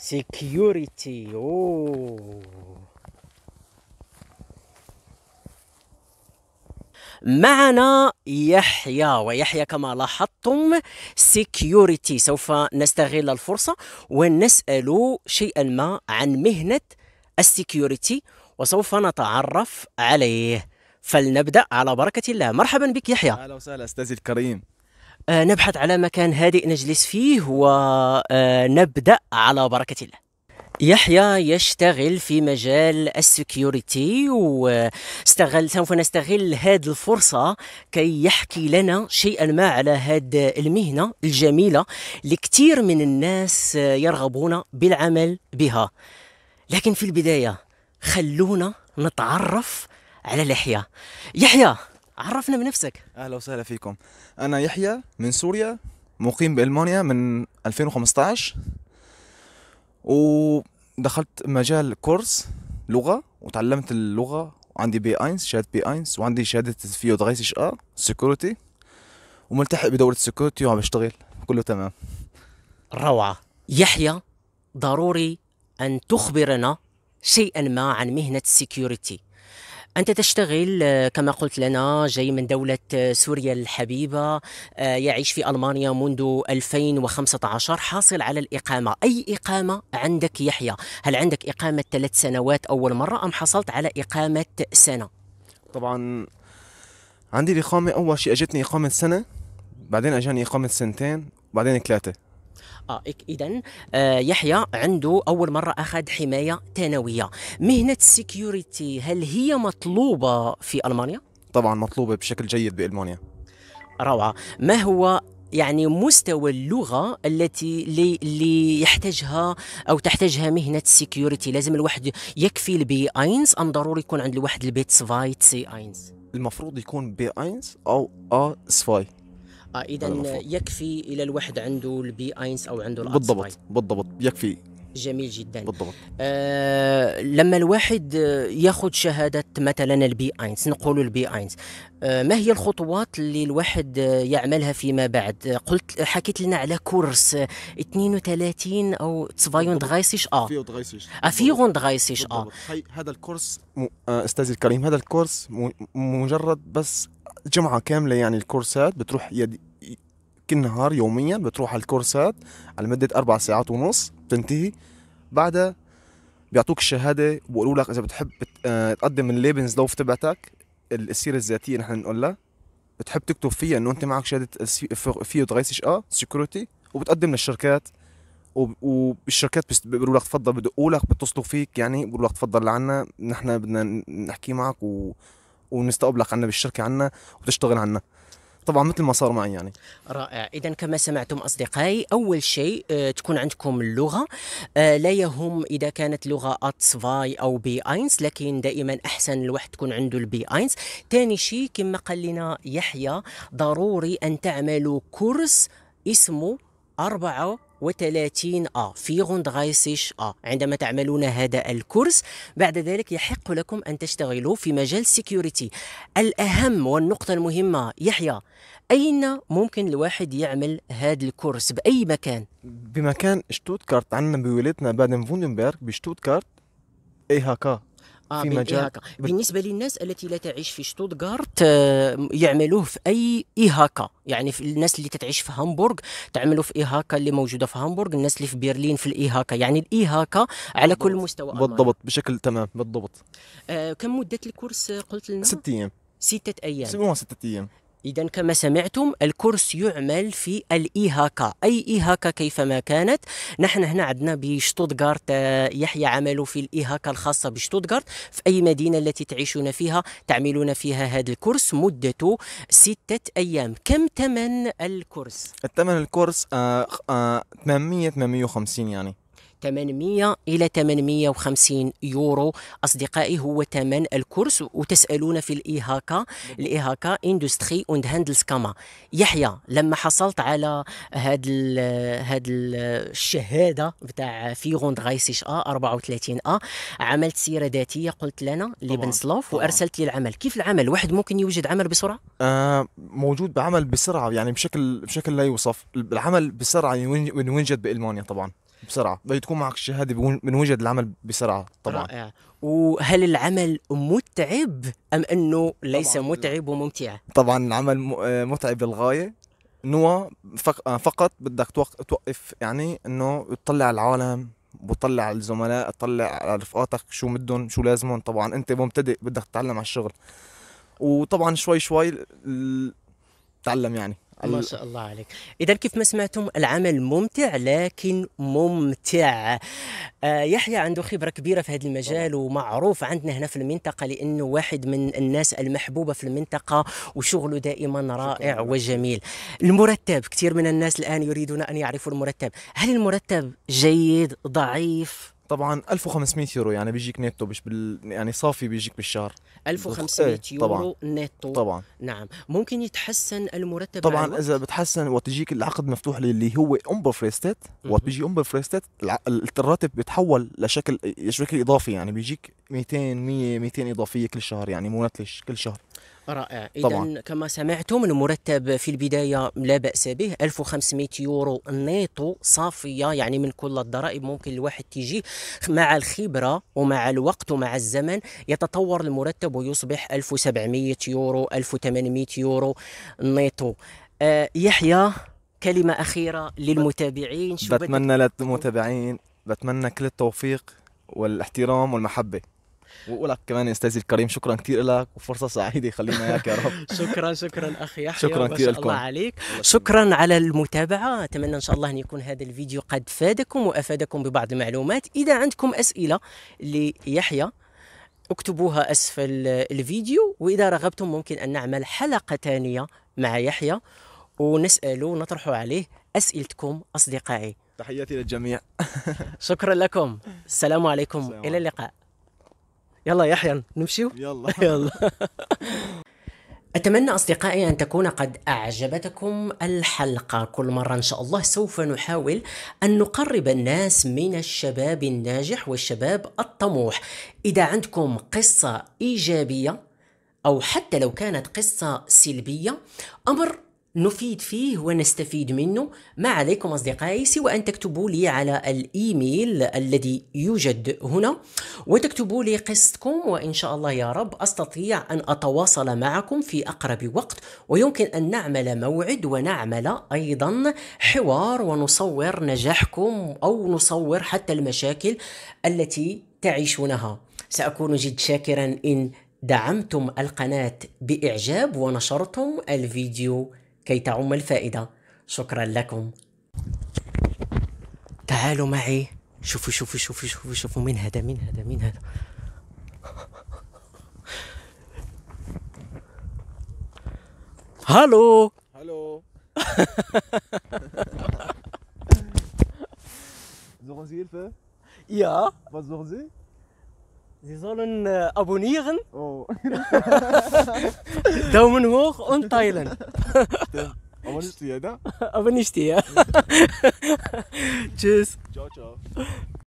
سيكيوريتي اوه oh. معنا يحيى ويحيى كما لاحظتم سيكيوريتي سوف نستغل الفرصة ونسأل شيئا ما عن مهنة السيكيوريتي وسوف نتعرف عليه فلنبدأ على بركة الله مرحبا بك يحيى أهلا وسهلا أستاذي الكريم آه، نبحث على مكان هادئ نجلس فيه ونبدأ آه، على بركة الله يحيى يشتغل في مجال السكيورتي واستغل سوف نستغل هذه الفرصة كي يحكي لنا شيئا ما على هذه المهنة الجميلة لكثير من الناس يرغبون بالعمل بها لكن في البداية خلونا نتعرف على يحيى يحيى عرفنا بنفسك اهلا وسهلا فيكم انا يحيى من سوريا مقيم بالمانيا من 2015 ودخلت مجال كورس لغه وتعلمت اللغه وعندي بي اينس شهاده بي اينس وعندي شهاده فيو اش ا سكيورتي وملتحق بدوره سكيورتي وعم بشتغل كله تمام روعه يحيى ضروري ان تخبرنا شيئا ما عن مهنه السكيورتي أنت تشتغل آه، كما قلت لنا جاي من دولة آه، سوريا الحبيبة آه، يعيش في ألمانيا منذ 2015 حاصل على الإقامة أي إقامة عندك يحيى هل عندك إقامة ثلاث سنوات أول مرة أم حصلت على إقامة سنة طبعا عندي الإقامة أول شيء أجتني إقامة سنة بعدين أجاني إقامة سنتين بعدين ثلاثة اه اذا آه يحيى عنده اول مره اخذ حمايه ثانويه مهنه السكيورتي هل هي مطلوبه في المانيا طبعا مطلوبه بشكل جيد بالمانيا روعه ما هو يعني مستوى اللغه التي اللي يحتاجها او تحتاجها مهنه السكيورتي لازم الواحد يكفي البي اينز ام ضروري يكون عند الواحد البيت سفاي سي اينز المفروض يكون بي اينز او ا سفاي آه اذا يكفي الى الواحد عنده البي اينس او عنده بالضبط بالضبط يكفي جميل جدا بالضبط آه لما الواحد ياخذ شهاده مثلا البي اينس نقول البي اينس آه ما هي الخطوات اللي الواحد يعملها فيما بعد قلت حكيت لنا على كورس 32 او 32 اه 32 اه, آه. هذا الكورس آه، استاذي الكريم هذا الكورس مجرد بس جمعة كاملة يعني الكورسات بتروح يد... كل نهار يوميا بتروح على الكورسات على مدة أربع ساعات ونص بتنتهي بعدها بيعطوك الشهادة وبقولوا لك إذا بتحب آه، تقدم الليبنز لوف تبعتك السيرة الذاتية نحن بنقولها بتحب تكتب فيها إنه أنت معك شهادة فيو 30 أه سكيورتي وبتقدم للشركات والشركات بيقولوا لك تفضل بدقوا لك بيتصلوا فيك يعني بيقولوا لك تفضل لعنا نحن بدنا نحكي معك و ونستقبلك عنا بالشركه عنا وتشتغل عنا طبعا مثل ما صار معي يعني رائع اذا كما سمعتم اصدقائي اول شيء آه، تكون عندكم اللغه آه، لا يهم اذا كانت لغه اتس فاي او بي اينس لكن دائما احسن الواحد تكون عنده البي اينس ثاني شيء كما قال لنا يحيى ضروري ان تعملوا كورس اسمه أربعة وثلاثين آ آه، في غوندغايسيش آ آه، عندما تعملون هذا الكورس بعد ذلك يحق لكم أن تشتغلوا في مجال السكيورتي الأهم والنقطة المهمة يحيى أين ممكن الواحد يعمل هذا الكورس بأي مكان؟ بمكان شتوتكارت عندنا بولايتنا بادن فوندنبرغ بشتوتكارت اي هاكا آه مجال إيهاكا. بالنسبة للناس التي لا تعيش في شتوتغارت آه، يعملوه في أي إيهاكا يعني في الناس اللي تتعيش في هامبورغ تعملوا في إيهاكا اللي موجودة في هامبورغ الناس اللي في برلين في الإيهاكا يعني الإيهاكا على كل مستوى بالضبط أمان. بشكل تمام بالضبط آه كم مدة الكورس قلت لنا؟ ست أيام ستة أيام ستة أيام إذا كما سمعتم الكورس يعمل في الإيهاكا أي إيهاكا كيفما كانت نحن هنا عندنا بشتوتغارت آه، يحيى عمل في الإيهاكا الخاصة بشتوتغارت في أي مدينة التي تعيشون فيها تعملون فيها هذا الكورس مدته ستة أيام كم ثمن الكورس؟ الثمن الكورس 800 آه، 850 آه، يعني 800 إلى 850 يورو أصدقائي هو ثمن الكورس وتسألون في الإيهاكا الإيهاكا إندستري أند هاندلز كاما يحيى لما حصلت على هاد ال هاد الشهادة بتاع فيغوند غايسيش أ 34 أ عملت سيرة ذاتية قلت لنا لبن سلوف وأرسلت لي العمل كيف العمل واحد ممكن يوجد عمل بسرعة؟ آه موجود بعمل بسرعة يعني بشكل بشكل لا يوصف العمل بسرعة وينوجد بألمانيا طبعا بسرعه بده تكون معك الشهاده من وجد العمل بسرعه طبعا رائع وهل العمل متعب ام انه ليس طبعاً متعب وممتع طبعا العمل آه، متعب للغايه نوا آه، فقط بدك توقف يعني انه تطلع العالم بطلع على الزملاء اطلع على رفقاتك شو مدهم شو لازمهم طبعا انت مبتدئ بدك تتعلم على الشغل وطبعا شوي شوي تعلم يعني ما شاء الله عليك اذا كيف ما سمعتم العمل ممتع لكن ممتع آه يحيى عنده خبره كبيره في هذا المجال ومعروف عندنا هنا في المنطقه لانه واحد من الناس المحبوبه في المنطقه وشغله دائما رائع وجميل المرتب كثير من الناس الان يريدون ان يعرفوا المرتب هل المرتب جيد ضعيف طبعا 1500 يورو يعني بيجيك نيتو مش بال يعني صافي بيجيك بالشهر 1500 إيه، بخ... يورو طبعا. نيتو طبعا نعم ممكن يتحسن المرتب طبعا اذا بتحسن وتجيك العقد مفتوح اللي هو امبر فريستيت وقت بيجي امبر فريستيت الراتب بيتحول لشكل شكل اضافي يعني بيجيك 200 100 200 اضافيه كل شهر يعني مو كل شهر رائع اذا كما سمعتم المرتب في البدايه لا باس به 1500 يورو نيطو صافيه يعني من كل الضرائب ممكن الواحد تيجي مع الخبره ومع الوقت ومع الزمن يتطور المرتب ويصبح 1700 يورو 1800 يورو نيطو آه يحيى كلمه اخيره للمتابعين شو بتمنى للمتابعين بتمنى كل التوفيق والاحترام والمحبه وقولك كمان يا استاذي الكريم شكرا كثير لك وفرصه سعيده خلينا اياك يا رب شكرا شكرا اخي يحيى شكرا كثير الله عليك شكرا على المتابعه اتمنى ان شاء الله ان يكون هذا الفيديو قد فادكم وافادكم ببعض المعلومات اذا عندكم اسئله ليحيى اكتبوها اسفل الفيديو واذا رغبتم ممكن ان نعمل حلقه ثانيه مع يحيى ونساله ونطرح عليه اسئلتكم اصدقائي تحياتي للجميع شكرا لكم السلام عليكم الى اللقاء يلا يحيى نمشي يلا يلا أتمنى أصدقائي أن تكون قد أعجبتكم الحلقة كل مرة إن شاء الله سوف نحاول أن نقرب الناس من الشباب الناجح والشباب الطموح إذا عندكم قصة إيجابية أو حتى لو كانت قصة سلبية أمر نفيد فيه ونستفيد منه ما عليكم أصدقائي سوى أن تكتبوا لي على الإيميل الذي يوجد هنا وتكتبوا لي قصتكم وإن شاء الله يا رب أستطيع أن أتواصل معكم في أقرب وقت ويمكن أن نعمل موعد ونعمل أيضا حوار ونصور نجاحكم أو نصور حتى المشاكل التي تعيشونها سأكون جد شاكرا إن دعمتم القناة بإعجاب ونشرتم الفيديو كي تعم الفائدة شكرا لكم تعالوا معي شوفوا شوفوا شوفوا شوفوا شوفوا من هذا من هذا من هذا هالو هالو Suchen الفا يا Ja. Was suchen Sie? Sie sollen دومن هوخ اون تايلاند Nächste. Aber nicht dir, ne? Aber nicht dir. Tschüss. Ciao, ciao.